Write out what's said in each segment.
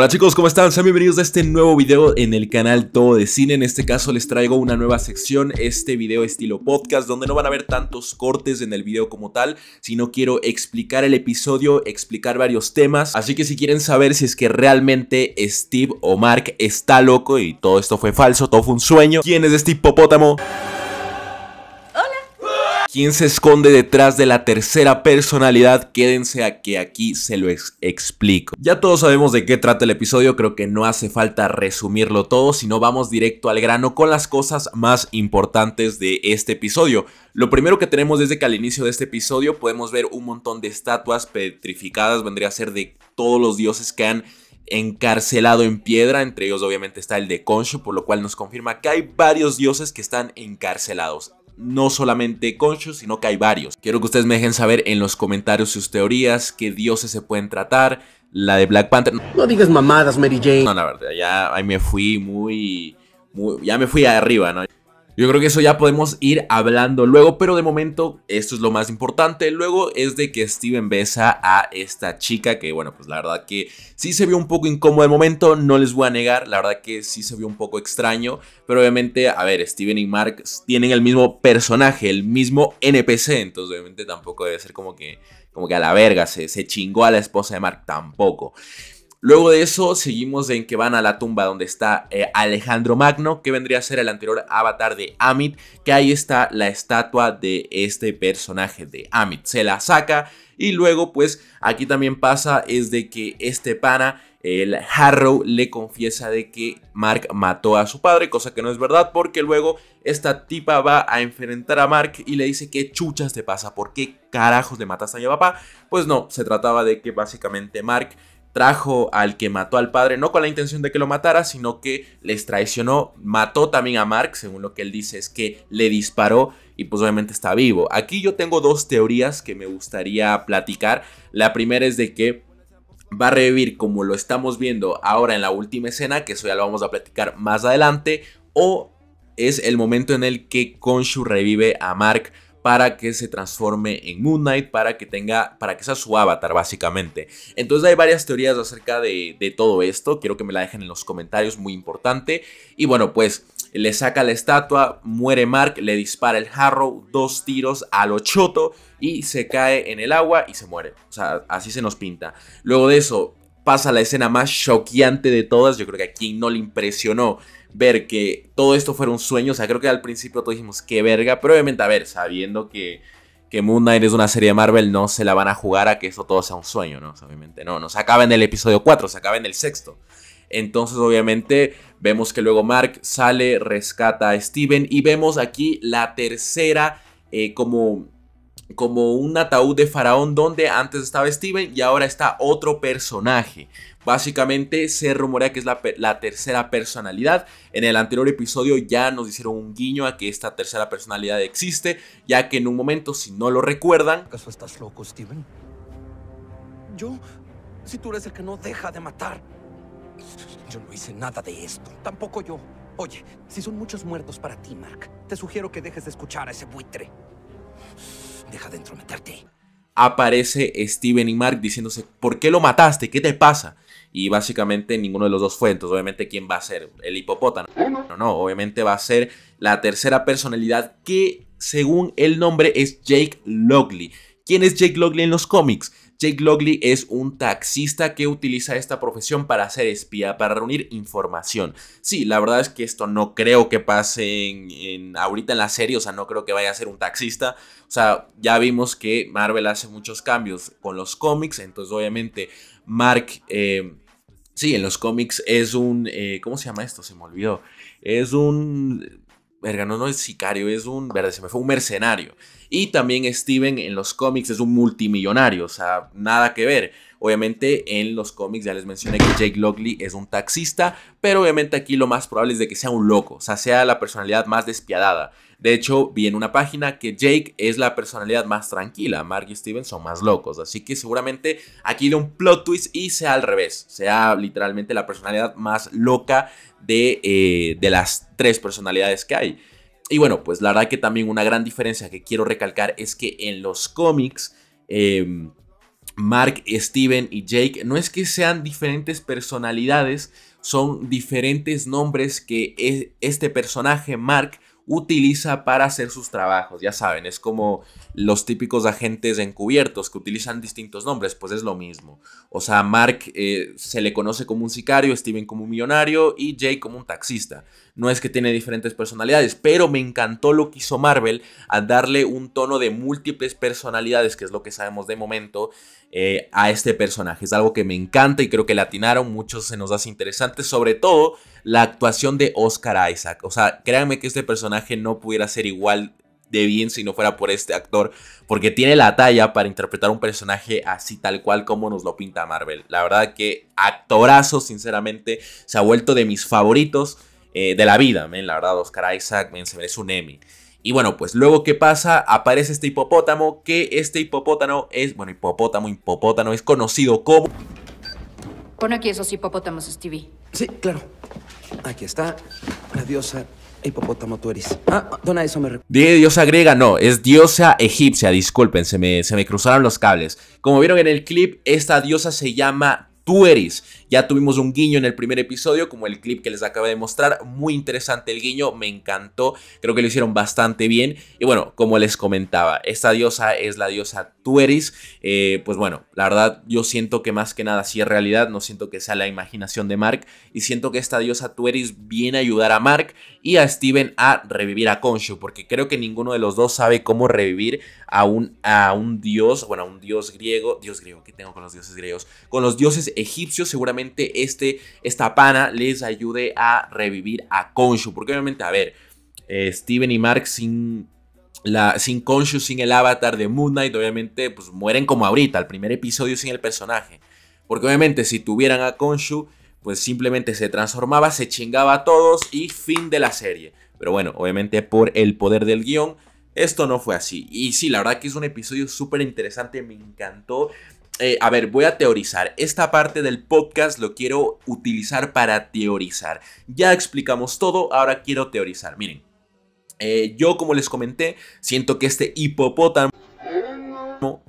Hola chicos, ¿cómo están? Sean bienvenidos a este nuevo video en el canal Todo de Cine. En este caso les traigo una nueva sección, este video estilo podcast, donde no van a ver tantos cortes en el video como tal, sino quiero explicar el episodio, explicar varios temas. Así que si quieren saber si es que realmente Steve o Mark está loco y todo esto fue falso, todo fue un sueño, ¿quién es este hipopótamo? ¿Quién se esconde detrás de la tercera personalidad? Quédense a que aquí se lo explico. Ya todos sabemos de qué trata el episodio, creo que no hace falta resumirlo todo, sino vamos directo al grano con las cosas más importantes de este episodio. Lo primero que tenemos desde que al inicio de este episodio podemos ver un montón de estatuas petrificadas, vendría a ser de todos los dioses que han encarcelado en piedra, entre ellos obviamente está el de Konshu, por lo cual nos confirma que hay varios dioses que están encarcelados no solamente Concho, sino que hay varios. Quiero que ustedes me dejen saber en los comentarios sus teorías, qué dioses se pueden tratar, la de Black Panther. No digas mamadas, Mary Jane. No, la verdad, ya ahí me fui muy, muy ya me fui arriba, ¿no? Yo creo que eso ya podemos ir hablando luego, pero de momento esto es lo más importante. Luego es de que Steven besa a esta chica que, bueno, pues la verdad que sí se vio un poco incómodo el momento, no les voy a negar, la verdad que sí se vio un poco extraño, pero obviamente, a ver, Steven y Mark tienen el mismo personaje, el mismo NPC, entonces obviamente tampoco debe ser como que, como que a la verga, se, se chingó a la esposa de Mark tampoco. Luego de eso seguimos en que van a la tumba donde está eh, Alejandro Magno, que vendría a ser el anterior avatar de Amit, que ahí está la estatua de este personaje de Amit. Se la saca y luego pues aquí también pasa es de que este pana el Harrow le confiesa de que Mark mató a su padre, cosa que no es verdad porque luego esta tipa va a enfrentar a Mark y le dice que chuchas te pasa, ¿por qué carajos le mataste a mi papá? Pues no, se trataba de que básicamente Mark trajo al que mató al padre, no con la intención de que lo matara, sino que les traicionó, mató también a Mark, según lo que él dice, es que le disparó y pues obviamente está vivo. Aquí yo tengo dos teorías que me gustaría platicar. La primera es de que va a revivir como lo estamos viendo ahora en la última escena, que eso ya lo vamos a platicar más adelante, o es el momento en el que Konshu revive a Mark para que se transforme en Moon Knight, para que tenga, para que sea su avatar básicamente. Entonces hay varias teorías acerca de, todo esto, quiero que me la dejen en los comentarios, muy importante. Y bueno, pues le saca la estatua, muere Mark, le dispara el Harrow, dos tiros a lo choto y se cae en el agua y se muere. O sea, así se nos pinta. Luego de eso pasa la escena más choqueante de todas, yo creo que a quien no le impresionó ver que todo esto fuera un sueño. O sea, creo que al principio todos dijimos, qué verga, pero obviamente, a ver, sabiendo que, que Moon Knight es una serie de Marvel, no se la van a jugar a que esto todo sea un sueño, ¿no? obviamente no, no se acaba en el episodio 4, se acaba en el sexto. Entonces, obviamente, vemos que luego Mark sale, rescata a Steven y vemos aquí la tercera eh, como como un ataúd de faraón donde antes estaba Steven y ahora está otro personaje. Básicamente se rumorea que es la, tercera personalidad. En el anterior episodio ya nos hicieron un guiño a que esta tercera personalidad existe, ya que en un momento, si no lo recuerdan... ¿Acaso estás loco, Steven? Yo, si tú eres el que no deja de matar. Yo no hice nada de esto. Tampoco yo. Oye, si son muchos muertos para ti, Mark, te sugiero que dejes de escuchar a ese buitre. Deja de entrometerte aparece Steven y Mark diciéndose, ¿por qué lo mataste? ¿Qué te pasa? y básicamente ninguno de los dos fue. Entonces, obviamente, ¿quién va a ser? El hipopótamo. No, no, obviamente va a ser la tercera personalidad que, según el nombre, es Jake Logley. ¿Quién es Jake Logley en los cómics? Jake Logley es un taxista que utiliza esta profesión para ser espía, para reunir información. Sí, la verdad es que esto no creo que pase en, ahorita en la serie, o sea, no creo que vaya a ser un taxista. O sea, ya vimos que Marvel hace muchos cambios con los cómics, entonces obviamente Mark... Eh, Sí, en los cómics es un. Eh, ¿Cómo se llama esto? Se me olvidó. Es un. Verga, no, no es sicario, es un. Verde, se me fue un mercenario. Y también Steven en los cómics es un multimillonario, o sea, nada que ver. Obviamente en los cómics ya les mencioné que Jake Lockley es un taxista, pero obviamente aquí lo más probable es de que sea un loco, o sea, sea la personalidad más despiadada. De hecho, vi en una página que Jake es la personalidad más tranquila, Mark y Steven son más locos, así que seguramente aquí de un plot twist y sea al revés, sea literalmente la personalidad más loca de, eh, de las tres personalidades que hay. Y bueno, pues la verdad que también una gran diferencia que quiero recalcar es que en los cómics... Em, Mark, Steven y Jake no es que sean diferentes personalidades, son diferentes nombres que e, este personaje, Mark, utiliza para hacer sus trabajos. Ya saben, es como los típicos agentes encubiertos que utilizan distintos nombres, pues es lo mismo. O sea, Mark eh, se le conoce como un sicario, Steven como un millonario y Jay como un taxista. No es que tiene diferentes personalidades, pero me encantó lo que hizo Marvel al darle un tono de múltiples personalidades, que es lo que sabemos de momento, eh, a este personaje. Es algo que me encanta y creo que le atinaron, muchos se nos hace interesante, sobre todo la actuación de Oscar Isaac. O sea, créanme que este personaje no pudiera ser igual de bien si no fuera por este actor, porque tiene la talla para interpretar un personaje así tal cual como nos lo pinta Marvel. La verdad que actorazo, sinceramente, se ha vuelto de mis favoritos eh, de la vida, la verdad, Oscar Isaac, es merece un Emmy. Y bueno, pues luego qué pasa, aparece este hipopótamo, que este hipopótamo es, bueno, hipopótamo, hipopótamo, es conocido como... Pon aquí esos hipopótamos, Stevie. Sí, claro. Aquí está la diosa hipopótamo tueris. Ah, dona, eso me recuerda. diosa griega, no, es diosa egipcia, disculpen, se me, se me cruzaron los cables. Como vieron en el clip, esta diosa se llama Tueris, Ya tuvimos un guiño en el primer episodio, como el clip que les acabo de mostrar. Muy interesante el guiño, me encantó. Creo que lo hicieron bastante bien. Y bueno, como les comentaba, esta diosa es la diosa Tueris eh, pues bueno, la verdad, yo siento que más que nada sí es realidad. No siento que sea la imaginación de Mark. Y siento que esta diosa Tueris viene a ayudar a Mark y a Steven a revivir a Konshu. Porque creo que ninguno de los dos sabe cómo revivir a un, a un dios, bueno, a un dios griego. Dios griego, ¿qué tengo con los dioses griegos? Con los dioses egipcios, seguramente este, esta pana les ayude a revivir a Konshu. Porque obviamente, a ver, eh, Steven y Mark sin... La, sin Konshu, sin el avatar de Moon Knight, obviamente, pues mueren como ahorita, el primer episodio sin el personaje. Porque obviamente si tuvieran a Konshu, pues simplemente se transformaba, se chingaba a todos y fin de la serie. Pero bueno, obviamente por el poder del guión, esto no fue así. Y sí, la verdad que es un episodio súper interesante, me encantó. Eh, a ver, voy a teorizar. Esta parte del podcast lo quiero utilizar para teorizar. Ya explicamos todo, ahora quiero teorizar. Miren, eh, yo como les comenté, siento que este hipopótamo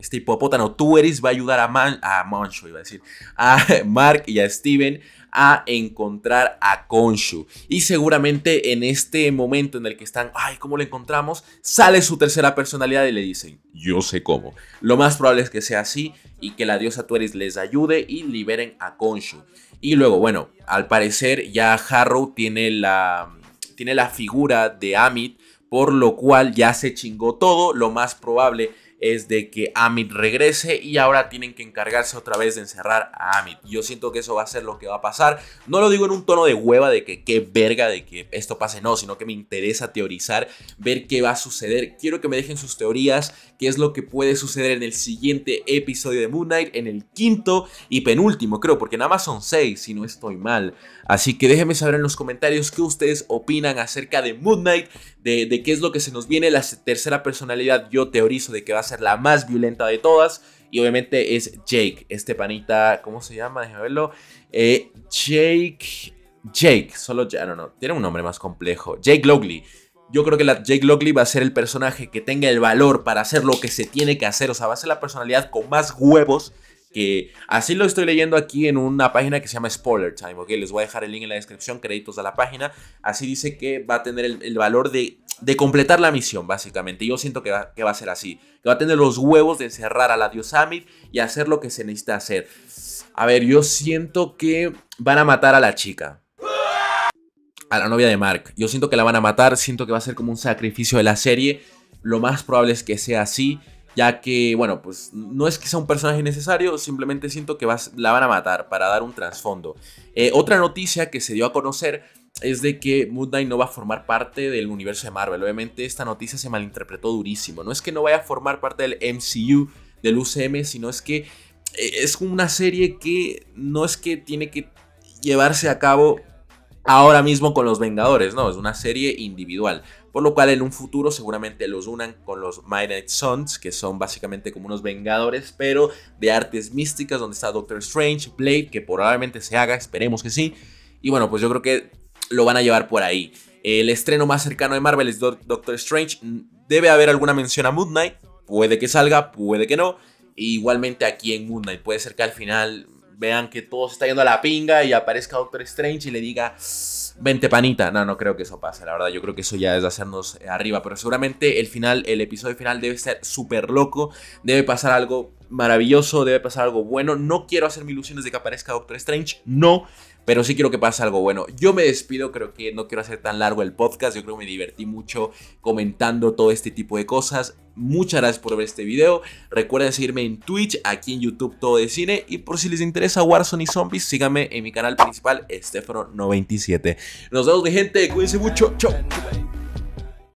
este hipopótamo Tueris va a ayudar a, Man, a a decir, a Mark y a Steven a encontrar a Konshu. Y seguramente en este momento en el que están, ay, ¿cómo lo encontramos? Sale su tercera personalidad y le dicen, yo sé cómo. Lo más probable es que sea así y que la diosa Tueris les ayude y liberen a Konshu. Y luego, bueno, al parecer ya Harrow tiene la, tiene la figura de Amit, por lo cual ya se chingó todo. Lo más probable es de que Amit regrese y ahora tienen que encargarse otra vez de encerrar a Amit. Yo siento que eso va a ser lo que va a pasar. No lo digo en un tono de hueva de que qué verga de que esto pase, no, sino que me interesa teorizar, ver qué va a suceder. Quiero que me dejen sus teorías, qué es lo que puede suceder en el siguiente episodio de Moon Knight, en el quinto y penúltimo, creo, porque nada más son seis, si no estoy mal. Así que déjenme saber en los comentarios qué ustedes opinan acerca de Moon Knight, de, de qué es lo que se nos viene. La tercera personalidad yo teorizo de que va a ser la más violenta de todas. Y obviamente es Jake, este panita, ¿cómo se llama? Déjame verlo. Eh, Jake. Jake, solo ya, no, no, tiene un nombre más complejo. Jake Logley. Yo creo que la Jake Logley va a ser el personaje que tenga el valor para hacer lo que se tiene que hacer. O sea, va a ser la personalidad con más huevos que así lo estoy leyendo aquí en una página que se llama Spoiler Time, ¿ok? Les voy a dejar el link en la descripción, créditos a la página. Así dice que va a tener el, valor de, completar la misión, básicamente. Yo siento que va, que va a ser así, que va a tener los huevos de encerrar a la Diosamid y hacer lo que se necesita hacer. A ver, yo siento que van a matar a la chica. A la novia de Mark. Yo siento que la van a matar. Siento que va a ser como un sacrificio de la serie. Lo más probable es que sea así ya que, bueno, pues no es que sea un personaje necesario, simplemente siento que vas, la van a matar para dar un trasfondo. Eh, otra noticia que se dio a conocer es de que Moon Knight no va a formar parte del universo de Marvel. Obviamente esta noticia se malinterpretó durísimo. No es que no vaya a formar parte del MCU, del UCM, sino es que eh, es una serie que no es que tiene que llevarse a cabo ahora mismo con los Vengadores, no, es una serie individual por lo cual en un futuro seguramente los unan con los Midnight Suns, que son básicamente como unos vengadores, pero de artes místicas, donde está Doctor Strange, Blade, que probablemente se haga, esperemos que sí. Y bueno, pues yo creo que lo van a llevar por ahí. El estreno más cercano de Marvel es Doctor Strange. Debe haber alguna mención a Moon Knight. Puede que salga, puede que no. E igualmente aquí en Moon Knight. Puede ser que al final vean que todo se está yendo a la pinga y aparezca Doctor Strange y le diga vente panita. No, no creo que eso pase, la verdad. Yo creo que eso ya es hacernos eh, arriba. Pero seguramente el final, el episodio final debe ser súper loco. Debe pasar algo maravilloso, debe pasar algo bueno. No quiero hacerme ilusiones de que aparezca Doctor Strange. No, pero sí quiero que pase algo bueno. Yo me despido, creo que no quiero hacer tan largo el podcast, yo creo que me divertí mucho comentando todo este tipo de cosas. Muchas gracias por ver este video. Recuerden seguirme en Twitch, aquí en YouTube todo de cine. Y por si les interesa Warzone y Zombies, síganme en mi canal principal, Estefano97. Nos vemos, mi gente. Cuídense mucho. Chao.